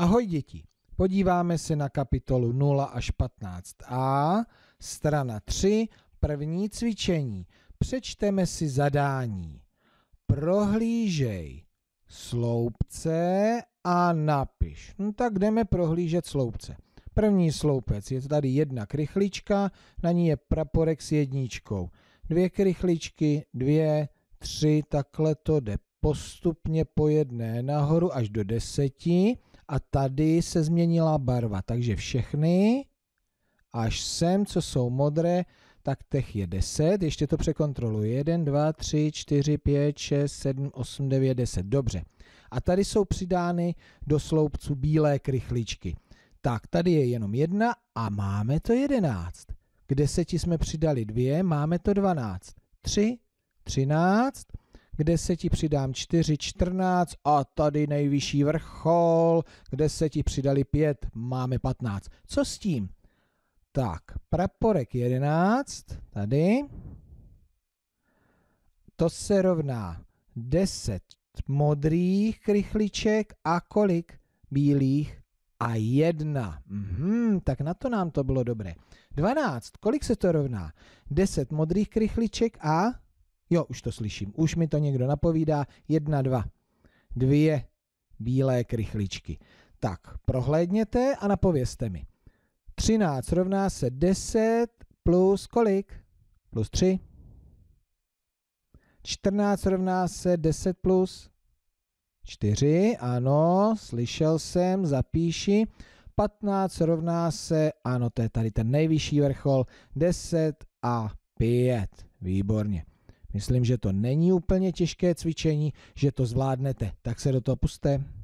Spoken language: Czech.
Ahoj děti, podíváme se na kapitolu 0 až 15a, strana 3, první cvičení. Přečteme si zadání. Prohlížej sloupce a napiš. No tak jdeme prohlížet sloupce. První sloupec je tady jedna krychlička, na ní je praporek s jedničkou. Dvě krychličky, dvě, tři, takhle to jde postupně po jedné nahoru až do deseti a tady se změnila barva, takže všechny až sem, co jsou modré, tak těch je 10, ještě to překontroluji, 1, 2, 3, 4, 5, 6, 7, 8, 9, 10, dobře. A tady jsou přidány do sloupců bílé krychličky. Tak, tady je jenom jedna a máme to 11. K deseti jsme přidali dvě, máme to 12. 3, 13, k deseti přidám 4, 14 a tady nejvyšší vrchol, k deseti přidali 5, máme 15. Co s tím? Tak, praporek 11, tady, to se rovná 10 modrých krychliček a kolik bílých a jedna. Mhm, tak na to nám to bylo dobré. 12. Kolik se to rovná? 10 modrých krychliček a Jo, už to slyším. Už mi to někdo napovídá. Jedna, dva. Dvě bílé krychličky. Tak, prohlédněte a napovězte mi. 13 rovná se 10 plus kolik? Plus 3. 14 rovná se 10 plus 4. Ano, slyšel jsem, zapíši. 15 rovná se, ano, to je tady ten nejvyšší vrchol, 10 a 5. Výborně. Myslím, že to není úplně těžké cvičení, že to zvládnete. Tak se do toho puste.